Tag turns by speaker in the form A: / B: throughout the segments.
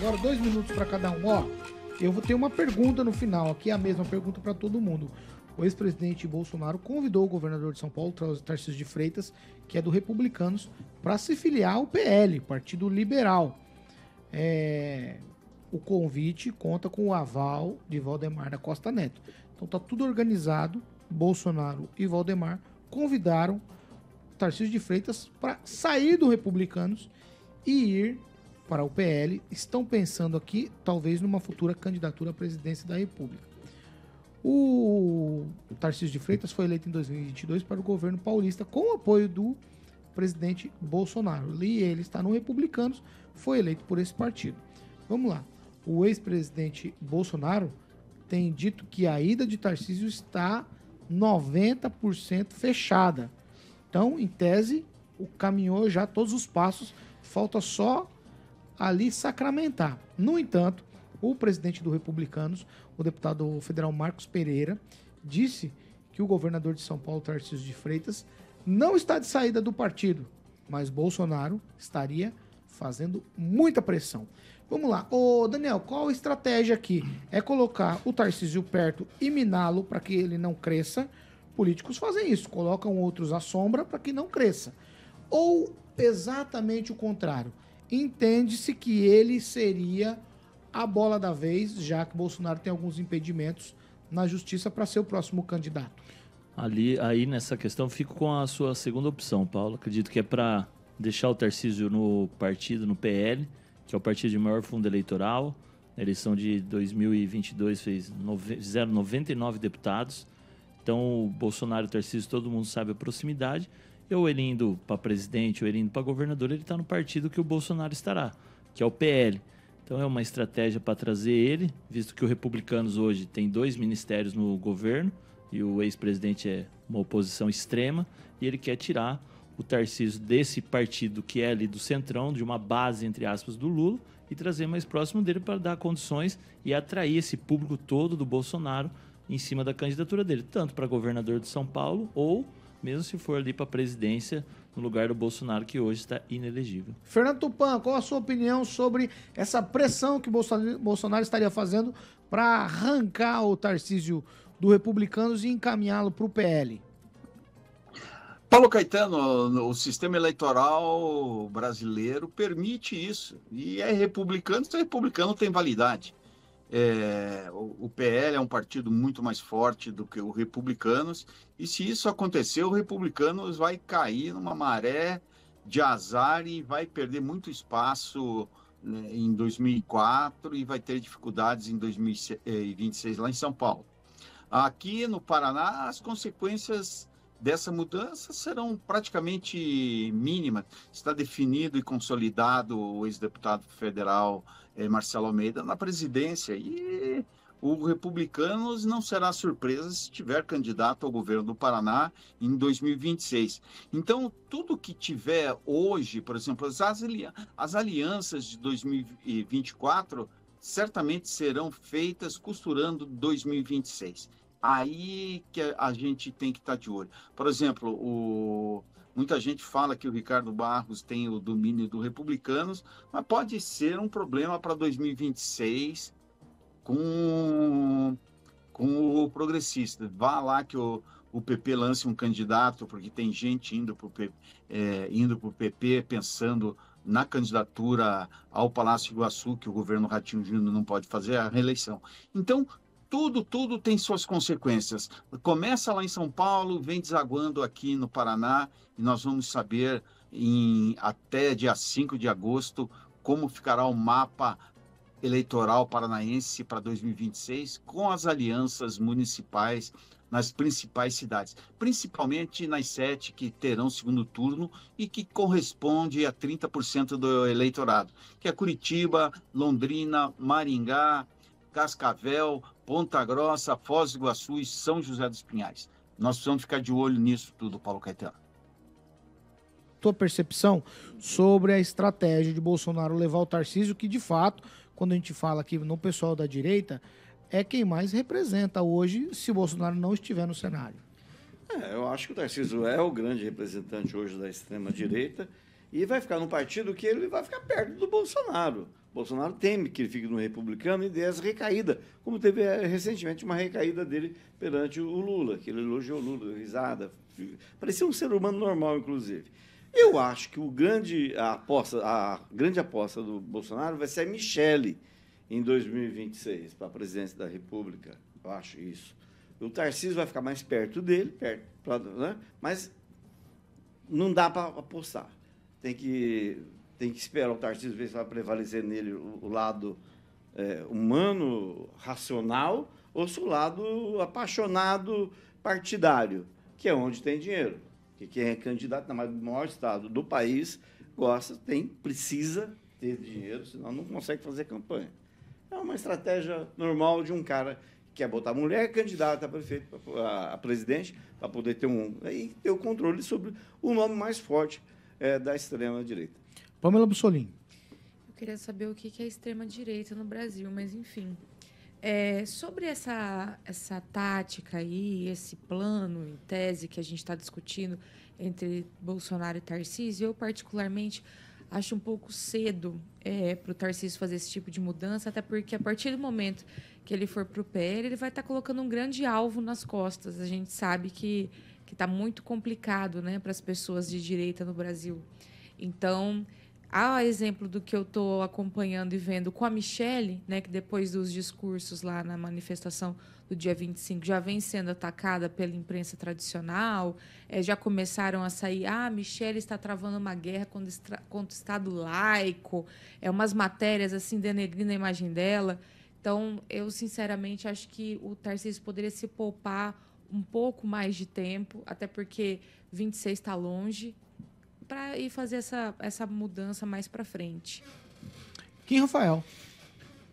A: Agora dois minutos para cada um. Ó, eu vou ter uma pergunta no final, aqui é a mesma pergunta para todo mundo. O ex-presidente Bolsonaro convidou o governador de São Paulo, Tarcísio de Freitas, que é do Republicanos, para se filiar ao PL, Partido Liberal. É... O convite conta com o aval de Valdemar da Costa Neto. Então tá tudo organizado. Bolsonaro e Valdemar convidaram Tarcísio de Freitas para sair do Republicanos e ir para o PL estão pensando aqui, talvez, numa futura candidatura à presidência da República. O Tarcísio de Freitas foi eleito em 2022 para o governo paulista com o apoio do presidente Bolsonaro. E ele está no Republicanos, foi eleito por esse partido. Vamos lá. O ex-presidente Bolsonaro tem dito que a ida de Tarcísio está 90% fechada. Então, em tese, o caminhou já todos os passos, falta só ali sacramentar. No entanto, o presidente do Republicanos, o deputado federal Marcos Pereira, disse que o governador de São Paulo, Tarcísio de Freitas, não está de saída do partido, mas Bolsonaro estaria fazendo muita pressão. Vamos lá. Ô, Daniel, qual a estratégia aqui? É colocar o Tarcísio perto e miná-lo para que ele não cresça? Políticos fazem isso, colocam outros à sombra para que não cresça. Ou exatamente o contrário? entende-se que ele seria a bola da vez, já que Bolsonaro tem alguns impedimentos na justiça para
B: ser o próximo candidato. Ali, aí nessa questão, fico com a sua segunda opção, Paulo. Acredito que é para deixar o Tarcísio no partido, no PL, que é o partido de maior fundo eleitoral. Na eleição de 2022 fez, fizeram 99 deputados. Então, o Bolsonaro e o Tarcísio, todo mundo sabe a proximidade ou ele indo para presidente, ou ele indo para governador, ele está no partido que o Bolsonaro estará, que é o PL. Então é uma estratégia para trazer ele, visto que o Republicanos hoje tem dois ministérios no governo e o ex-presidente é uma oposição extrema e ele quer tirar o Tarcísio desse partido que é ali do centrão, de uma base entre aspas do Lula e trazer mais próximo dele para dar condições e atrair esse público todo do Bolsonaro em cima da candidatura dele, tanto para governador de São Paulo ou mesmo se for ali para a presidência, no lugar do Bolsonaro, que hoje está inelegível.
A: Fernando Tupan, qual a sua opinião sobre essa pressão que Bolsonaro estaria fazendo para arrancar o Tarcísio do Republicanos e encaminhá-lo para o PL?
C: Paulo Caetano, o sistema eleitoral brasileiro permite isso. E é republicano, se é republicano tem validade é, o, PL é um partido muito mais forte do que o Republicanos, e se isso acontecer, o Republicanos vai cair numa maré de azar e vai perder muito espaço né, em 2004 e vai ter dificuldades em 2026 eh, lá em São Paulo. Aqui no Paraná, as consequências dessa mudança serão praticamente mínimas. Está definido e consolidado o ex-deputado federal eh, Marcelo Almeida na presidência e o Republicanos não será surpresa se tiver candidato ao governo do Paraná em 2026. Então, tudo que tiver hoje, por exemplo, as, as alianças de 2024 certamente serão feitas costurando 2026. Aí que a gente tem que estar tá de olho. Por exemplo, o... muita gente fala que o Ricardo Barros tem o domínio do Republicanos, mas pode ser um problema para 2026 com, com o progressista. Vá lá que o, o PP lance um candidato, porque tem gente indo para o PP, é, PP pensando na candidatura ao Palácio Iguaçu, que o governo Ratinho Júnior não pode fazer a reeleição. Então, tudo, tudo tem suas consequências. Começa lá em São Paulo, vem desaguando aqui no Paraná, e nós vamos saber em, até dia 5 de agosto como ficará o mapa eleitoral paranaense para 2026 com as alianças municipais nas principais cidades, principalmente nas sete que terão segundo turno e que corresponde a 30% do eleitorado, que é Curitiba, Londrina, Maringá, Cascavel, Ponta Grossa, Foz do Iguaçu e São José dos Pinhais. Nós precisamos ficar de olho nisso tudo, Paulo Caetano.
A: Tua percepção sobre a estratégia de Bolsonaro levar o Tarcísio, que de fato, quando a gente fala aqui no pessoal da direita, é quem mais representa hoje se Bolsonaro não estiver no cenário.
D: É, eu acho que o Tarcísio é o grande representante hoje da extrema-direita e vai ficar num partido que ele vai ficar perto do Bolsonaro. Bolsonaro teme que ele fique no republicano e dê essa recaída, como teve eh, recentemente uma recaída dele perante o Lula, que ele elogiou o Lula, risada, parecia um ser humano normal, inclusive. Eu acho que o grande, a, aposta, a grande aposta do Bolsonaro vai ser a Michele em 2026, para a presidência da República. Eu acho isso. O Tarcísio vai ficar mais perto dele, perto, né? mas não dá para apostar. Tem que tem que esperar o Tarcísio ver se vai prevalecer nele o, lado é, humano, racional, ou se o lado apaixonado, partidário, que é onde tem dinheiro. Que quem é candidato na maior estado do país gosta, tem, precisa ter dinheiro, senão não consegue fazer campanha. É uma estratégia normal de um cara que quer botar mulher candidata a prefeito, a, a presidente, para poder ter um e ter o controle sobre o nome mais forte é, da extrema direita.
A: Pamela Bussolim.
E: Eu queria saber o que é extrema-direita no Brasil, mas enfim. É, sobre essa, essa tática aí, esse plano em tese que a gente está discutindo entre Bolsonaro e Tarcísio, eu particularmente acho um pouco cedo é, para o Tarcísio fazer esse tipo de mudança, até porque a partir do momento que ele for para o PL, ele vai estar tá colocando um grande alvo nas costas. A gente sabe que está muito complicado né, para as pessoas de direita no Brasil. Então, Há exemplo do que eu estou acompanhando e vendo com a Michelle, né, que depois dos discursos lá na manifestação do dia 25 já vem sendo atacada pela imprensa tradicional, é, já começaram a sair, ah, a Michelle está travando uma guerra contra, contra o Estado laico, é umas matérias assim denegrindo a imagem dela. Então, eu sinceramente acho que o Tarcísio poderia se poupar um pouco mais de tempo, até porque 26 está longe, para ir fazer essa, essa mudança mais para frente.
A: Quem, Rafael?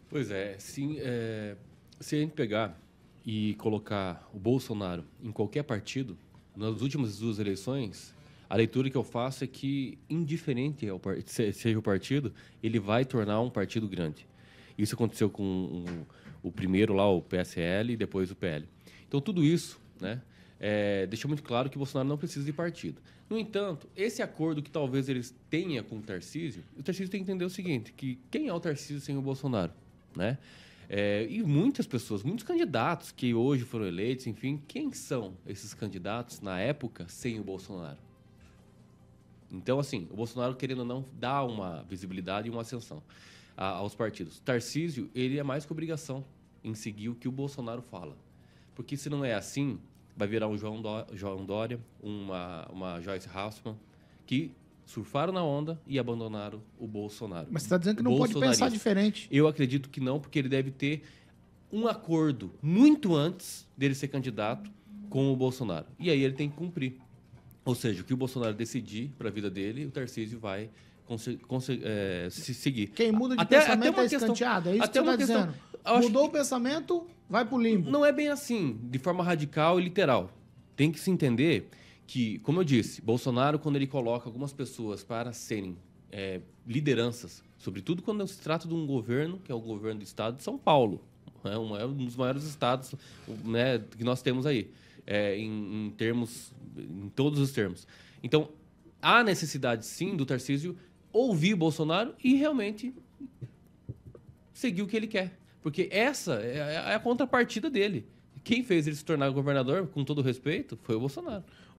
F: Pois é, sim, é, se a gente pegar e colocar o Bolsonaro em qualquer partido, nas últimas duas eleições, a leitura que eu faço é que, indiferente ao seja o partido, ele vai tornar um partido grande. Isso aconteceu com o, o primeiro lá, o PSL, e depois o PL. Então, tudo isso, né? é, deixou muito claro que Bolsonaro não precisa de partido. No entanto, esse acordo que talvez eles tenham com o Tarcísio, o Tarcísio tem que entender o seguinte, que quem é o Tarcísio sem o Bolsonaro, né? É, e muitas pessoas, muitos candidatos que hoje foram eleitos, enfim, quem são esses candidatos na época sem o Bolsonaro? Então, assim, o Bolsonaro querendo ou não dá uma visibilidade e uma ascensão a, aos partidos. Tarcísio, ele é mais que obrigação em seguir o que o Bolsonaro fala. Porque se não é assim, vai virar um João, Dó, João Dória, uma, uma Joyce Hausmann, que surfaram na onda e abandonaram o Bolsonaro. Mas você está dizendo que não pode pensar diferente. Eu acredito que não, porque ele deve ter um acordo muito antes dele ser candidato com o Bolsonaro. E aí ele tem que cumprir. Ou seja, o que o Bolsonaro decidir para a vida dele, o Tarcísio vai é, se seguir. Quem muda de até, pensamento até uma é escanteado, é isso até que você tá está dizendo. Mudou o pensamento, vai pro limbo. Não é bem assim, de forma radical e literal. Tem que se entender que, como eu disse, Bolsonaro, quando ele coloca algumas pessoas para serem é, lideranças, sobretudo quando se trata de um governo, que é o governo do estado de São Paulo, é um, é um dos maiores estados né, que nós temos aí, é, em, em termos, em todos os termos. Então, há necessidade, sim, do Tarcísio ouvir Bolsonaro e realmente seguir o que ele quer. Porque essa é, é, é a contrapartida dele. Quem fez ele se tornar governador, com todo respeito, foi o Bolsonaro.